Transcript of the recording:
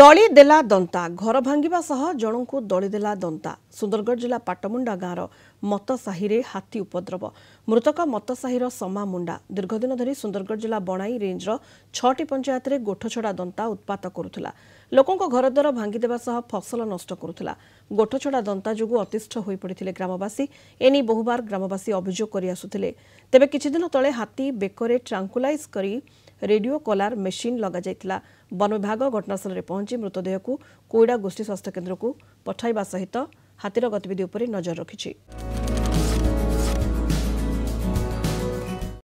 ଦଳି ଦେଲା ଦନ୍ତା ଘର ଭାଙ୍ଗିବା ସହ ଜଣଙ୍କୁ ଦଳି ଦେଲା ଦନ୍ତା ସୁନ୍ଦରଗଡ଼ ଜିଲ୍ଲା ପାଟମୁଣ୍ଡା ଗାଁର ମତସାହିରେ ହାତୀ ଉପଦ୍ରବ ମୃତକ ମତସାହିର ସମା ମୁଣ୍ଡା ଦୀର୍ଘଦିନ ଧରି ସୁନ୍ଦରଗଡ଼ ଜିଲ୍ଲା ବଣାଇ ରେଞ୍ଜର ଛଅଟି ପଞ୍ଚାୟତରେ ଗୋଠଛଡ଼ା ଦନ୍ତା ଉତ୍ପାତ କରୁଥିଲା ଲୋକଙ୍କ ଘରଦ୍ୱାର ଭାଙ୍ଗିଦେବା ସହ ଫସଲ ନଷ୍ଟ କରୁଥିଲା ଗୋଠଛଡ଼ା ଦନ୍ତା ଯୋଗୁଁ ଅତିଷ୍ଠ ହୋଇପଡ଼ିଥିଲେ ଗ୍ରାମବାସୀ ଏନେଇ ବହୁବାର ଗ୍ରାମବାସୀ ଅଭିଯୋଗ କରିଆସୁଥିଲେ ତେବେ କିଛିଦିନ ତଳେ ହାତୀ ବେକରେ ଟ୍ରାଙ୍କୁଲାଇଜ୍ କରି रेडियो कलार मेसन लगविभर पहुँच मृतदेहको कइडा गोष्ठी को पठा सहित हाती गतिविधि गतविधि नजर रि